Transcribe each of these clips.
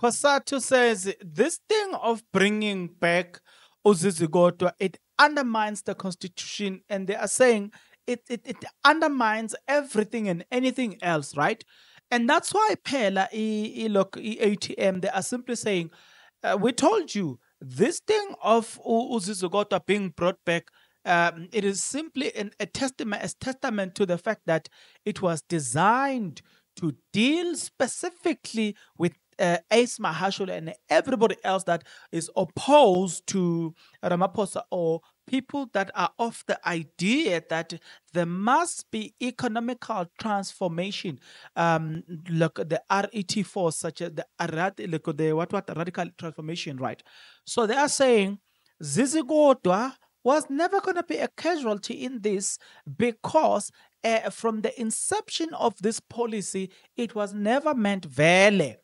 Cosatu says this thing of bringing back Uzizigodwa, it undermines the constitution, and they are saying it, it, it undermines everything and anything else, right? And that's why Pela, e, e, look, e, ATM, they are simply saying, uh, we told you this thing of Uzizugota being brought back, um, it is simply an, a testament, a testament to the fact that it was designed to deal specifically with uh, Ace Mahashule and everybody else that is opposed to Ramaphosa or people that are of the idea that there must be economical transformation. Um, look, the RET force, such as the, look, the what, what, radical transformation, right? So they are saying Zizi Godwa was never going to be a casualty in this because uh, from the inception of this policy, it was never meant vele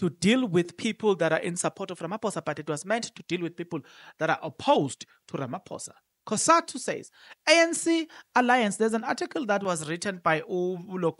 to deal with people that are in support of Ramaphosa, but it was meant to deal with people that are opposed to Ramaphosa. Kosatu says, ANC Alliance, there's an article that was written by Uvelin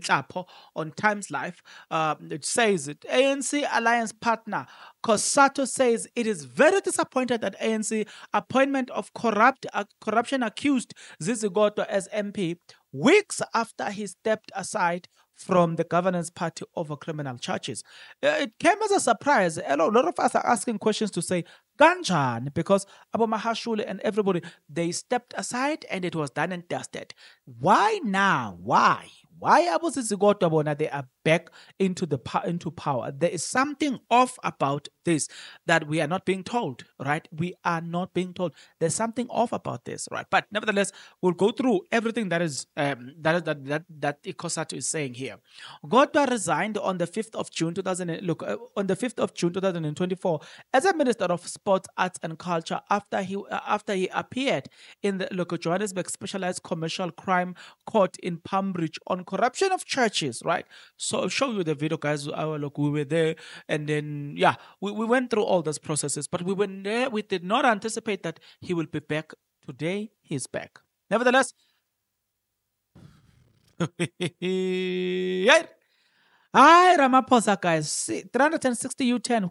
Chapo on Times Life. Uh, um, it says, it, ANC Alliance partner Kosatu says it is very disappointed that ANC appointment of corrupt uh, corruption accused Zizigoto as MP weeks after he stepped aside from the governance party over criminal charges. Uh, it came as a surprise. A lot of us are asking questions to say, Ganjan, because Abu Mahashule and everybody, they stepped aside and it was done and dusted. Why now? Why? Why Abu Sisigotwabona, they are back into the into power? There is something off about this that we are not being told, right? We are not being told. There's something off about this, right? But nevertheless, we'll go through everything that is um, that that that that Ikosatu is saying here. Godwa resigned on the 5th of June 2000. Look, uh, on the 5th of June 2024, as a minister of sports, arts, and culture, after he uh, after he appeared in the local Johannesburg Specialized Commercial Crime Court in Palmbridge on corruption of churches, right? So I'll show you the video, guys. Our look, we were there, and then yeah, we we went through all those processes, but we, were ne- we did not anticipate that he will be back. Today, he is back. Nevertheless, yeah. Hi, Ramaphosa, guys. 360 U10.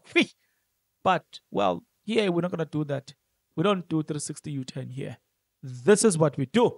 But, well, here we're not going to do that. We don't do 360 U10 here. This is what we do.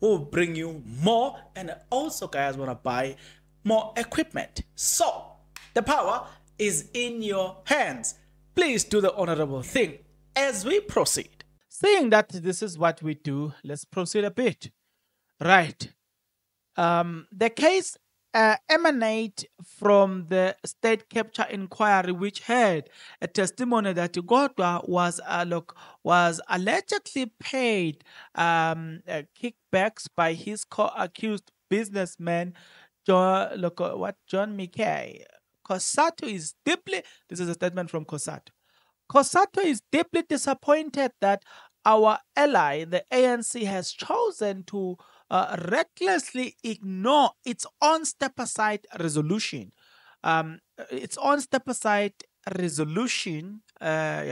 will bring you more and also guys want to buy more equipment. So the power is in your hands. Please do the honorable thing as we proceed. Saying that this is what we do, let's proceed a bit. Right. Um, the case uh, emanate from the state capture inquiry, which had a testimony that Godwa was uh, look, was allegedly paid um, uh, kickbacks by his co-accused businessman John look, uh, what John McKay. Kosato is deeply. This is a statement from Cosato. Cosato is deeply disappointed that our ally, the ANC, has chosen to uh, recklessly ignore its own step aside resolution. Um, uh, its own step aside resolution, uh,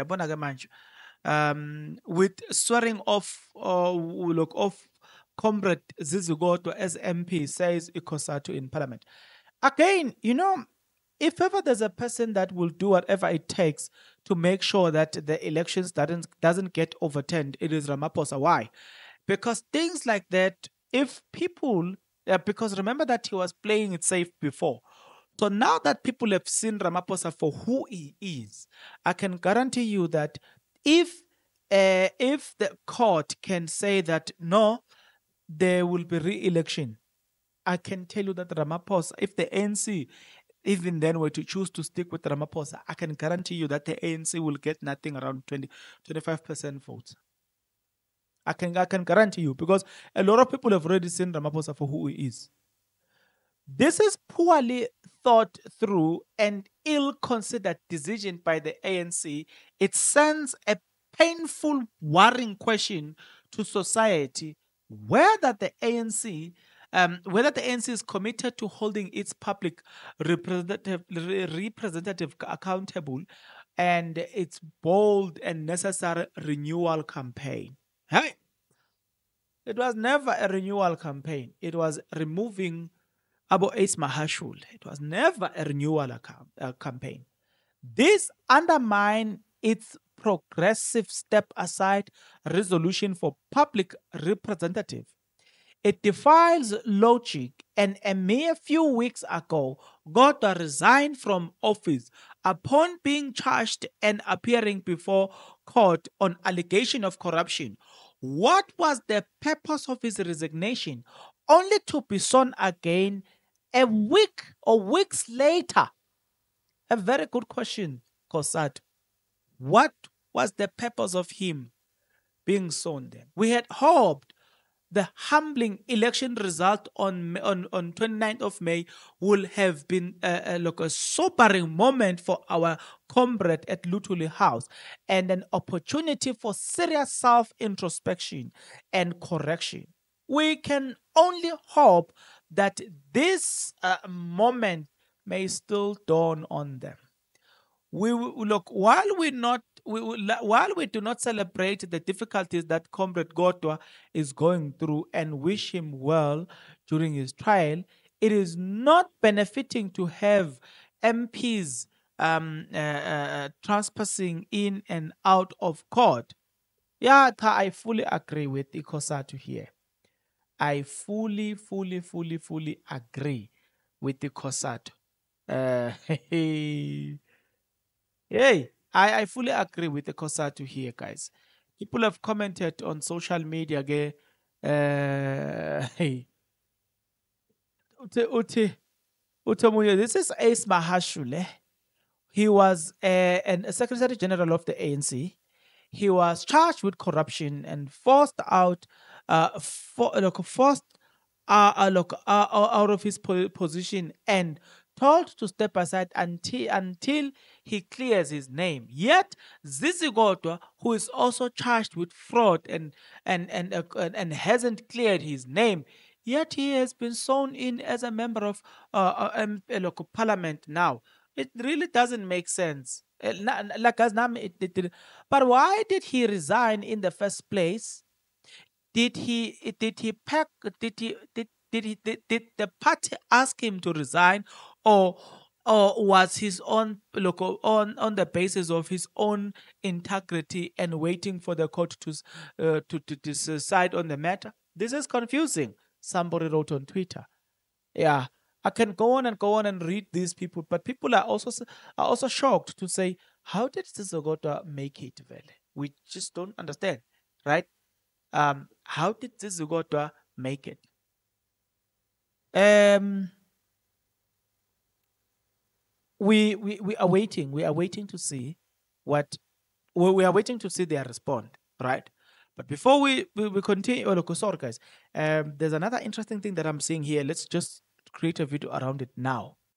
um, with swearing off uh, look off comrade Zizugoto as MP says Ikosatu in parliament. Again, you know, if ever there's a person that will do whatever it takes to make sure that the elections doesn't doesn't get overturned, it is Ramaphosa. Why? Because things like that if people, because remember that he was playing it safe before. So now that people have seen Ramaphosa for who he is, I can guarantee you that if uh, if the court can say that no, there will be re-election, I can tell you that Ramaphosa, if the ANC even then were to choose to stick with Ramaphosa, I can guarantee you that the ANC will get nothing around 20, 25% votes. I can, I can guarantee you because a lot of people have already seen Ramaphosa for who he is. This is poorly thought through and ill considered decision by the ANC. It sends a painful, worrying question to society whether the ANC um, whether the ANC is committed to holding its public representative, representative accountable and its bold and necessary renewal campaign. Hey, it was never a renewal campaign. It was removing Abu Ace Mahashul. It was never a renewal account, uh, campaign. This undermined its progressive step aside resolution for public representative. It defies logic, and a mere few weeks ago, got a resign from office upon being charged and appearing before court on allegation of corruption what was the purpose of his resignation? Only to be sown again a week or weeks later. A very good question, Kosat. What was the purpose of him being sown then? We had hoped the humbling election result on, on, on 29th of May will have been a, a, like a sobering moment for our comrade at Lutuli House and an opportunity for serious self introspection and correction. We can only hope that this uh, moment may still dawn on them. We look while we're not we, we, while we do not celebrate the difficulties that Comrade Gotwa is going through and wish him well during his trial, it is not benefiting to have MPs um, uh, uh, uh, trespassing in and out of court. Yeah, I fully agree with Ikosatu here. I fully, fully, fully, fully agree with Ikosatu. Uh, hey, hey, I, I fully agree with the to hear, guys. People have commented on social media, ge, uh, this is Ace Mahashule. He was a, eh, a Secretary General of the ANC. He was charged with corruption and forced out, uh, for, forced uh, uh look uh, uh, out of his position and told to step aside until until he clears his name. Yet Zisigodwa, who is also charged with fraud and and and, uh, and hasn't cleared his name, yet he has been sworn in as a member of uh, a, a local parliament now. It really doesn't make sense. Uh, but why did he resign in the first place? Did he did he pack did he did did, he, did, did the party ask him to resign or or was his own local on on the basis of his own integrity and waiting for the court to uh, to, to decide on the matter this is confusing somebody wrote on twitter yeah i can go on and go on and read these people but people are also are also shocked to say how did Zizogota make it vele we just don't understand right um how did Zizogota make it um we, we, we are waiting. We are waiting to see what we are waiting to see their respond, right? But before we, we, we continue, oh, look, sorry guys, um, there's another interesting thing that I'm seeing here. Let's just create a video around it now.